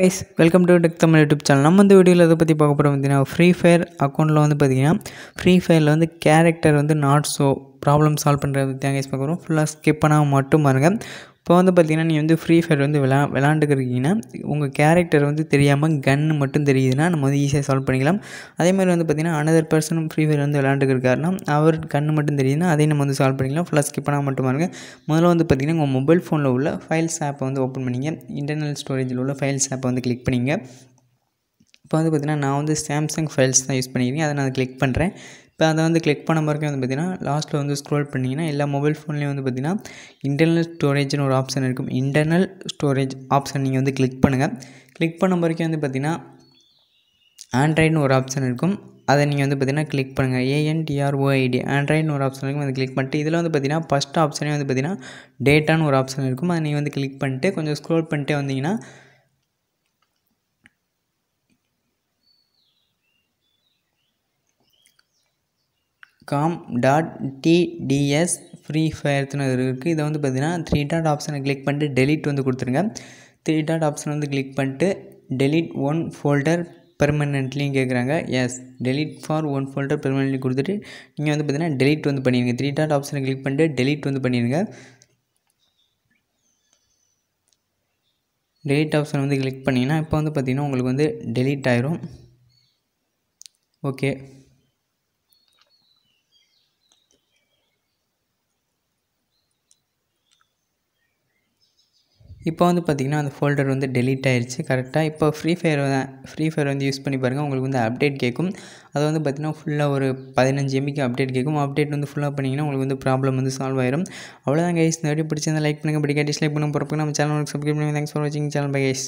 guys welcome to tech Tamil YouTube channel நம்ம இந்த வீடியோவில் இதை பற்றி பார்க்க போகிறோம் பார்த்தீங்கன்னா ஃப்ரீ ஃபயர் அக்கௌண்ட்டில் வந்து பார்த்திங்கன்னா ஃப்ரீ ஃபயரில் வந்து கேரக்டர் வந்து நாட் ஸோ ப்ராப்ளம் சால்வ் பண்ணுறது பற்றி பார்க்குறோம் ஃபுல்லாக ஸ்கிப் பண்ணால் மட்டும் பாருங்கள் இப்போ வந்து பார்த்திங்கன்னா நீ வந்து ஃப்ரீ ஃபயர் வந்து விளா விளாண்டுக்கிறீங்கன்னா உங்கள் கேரக்டர் வந்து தெரியாமல் கன் மட்டும் தெரியுதுன்னா நம்ம வந்து ஈஸியாக சால்வ் பண்ணிக்கலாம் அதேமாதிரி வந்து பார்த்திங்கன்னா அனதர் பர்சன் ஃப்ரீ ஃபயர் வந்து விளாண்டுக்கிறாருன்னா அவர் கண் மட்டும் தெரியுதுன்னா அதையும் நம்ம வந்து சால்வ் பண்ணிக்கலாம் ஃபுல்லாக ஸ்கிப் பண்ணால் மட்டும் பாருங்கள் முதல்ல வந்து பார்த்திங்கன்னா உங்கள் மொபைல் ஃபோனில் உள்ள ஃபைல்ஸ் ஆப்பை வந்து ஓப்பன் பண்ணிங்க இன்டர்னல் ஸ்டோரேஜில் உள்ள ஃபைல்ஸ் ஆப்பை வந்து கிளிக் பண்ணிங்க இப்போ வந்து பார்த்திங்கன்னா நான் வந்து சாம்சங் ஃபைல்ஸ் தான் யூஸ் பண்ணிக்கிறேன் அதை நான் கிளிக் பண்ணுறேன் இப்போ அதை வந்து கிளிக் பண்ண மாதிரி வந்து பார்த்திங்கன்னா லாஸ்ட்டில் வந்து ஸ்க்ரோல் பண்ணிங்கன்னா எல்லா மொபைல் ஃபோன்லேயும் வந்து பார்த்திங்கன்னா இன்டர்னல் ஸ்டோரேஜ்னு ஒரு ஆப்ஷன் இருக்கும் இன்டர்னல் ஸ்டோரேஜ் ஆப்ஷன் நீங்கள் வந்து கிளிக் பண்ணுங்கள் கிளிக் பண்ண வரைக்கும் வந்து பார்த்திங்கன்னா ஆண்ட்ராய்டுன்னு ஒரு ஆப்ஷன் இருக்கும் அதை நீங்கள் வந்து பார்த்தீங்கன்னா கிளிக் பண்ணுங்கள் ஏஎன்டிஆர்ஓஐடி ஆண்ட்ராய்டுன்னு ஒரு ஆப்ஷன் இருக்கும் அதை கிளிக் பண்ணிட்டு இதில் வந்து பார்த்தீங்கன்னா ஃபஸ்ட் ஆப்ஷனே வந்து பார்த்திங்கன்னா டேட்டான்னு ஒரு ஆப்ஷன் இருக்கும் அதை நீங்கள் வந்து கிளிக் பண்ணிட்டு கொஞ்சம் ஸ்க்ரோல் பண்ணிட்டே வந்தீங்கன்னா காம் டாட் டிடிஎஸ் ஃப்ரீ ஃபயர்னு இருக்குது இதை வந்து பார்த்தீங்கன்னா த்ரீ டாட் ஆப்ஷனை கிளிக் பண்ணிட்டு டெலிட் வந்து கொடுத்துருங்க த்ரீ டாட் ஆப்ஷன் வந்து கிளிக் பண்ணிட்டு டெலிட் ஒன் ஃபோல்டர் பெர்மனெண்ட்லியும் கேட்குறாங்க yes delete for one folder permanently கொடுத்துட்டு நீங்கள் வந்து பார்த்தீங்கன்னா டெலிட் வந்து பண்ணிடுங்க த்ரீ டாட் ஆப்ஷனை கிளிக் பண்ணிட்டு டெலிட் வந்து பண்ணிடுங்க டெலிட் ஆப்ஷன் வந்து கிளிக் பண்ணிங்கன்னா இப்போ வந்து பார்த்திங்கன்னா உங்களுக்கு வந்து டெலிட் ஆயிரும் ஓகே இப்போ வந்து பார்த்திங்கன்னா அந்த ஃபோல்டர் வந்து டெலீட் ஆயிடுச்சு கரெக்டாக இப்போ ஃப்ரீ ஃபயர் ஃப்ரீ ஃபயர் வந்து யூஸ் பண்ணி பாருங்கள் உங்களுக்கு வந்து அப்டேட் கேட்கும் அது வந்து பார்த்திங்கன்னா ஃபுல்லாக ஒரு பதினஞ்சு எம்பிக்கு அப்டேட் கேட்கும் அப்டேட் வந்து ஃபுல்லாக பண்ணிங்கன்னா உங்களுக்கு வந்து ப்ராப்ளம் வந்து சால்வ் ஆயிரும் அவ்வளோதான் கைஸ் இந்த வீடியோ லைக் பண்ணுங்கள் பிடிக்காட்டி டிஸ்லைக் பண்ணுங்கள் போகிறப்ப நம்ம சேனல் சப்ஸ்கிரைப் பண்ணுங்கள் தேங்க்ஸ் ஃபார் வாட்சிங் சேனல் பை கைஸ்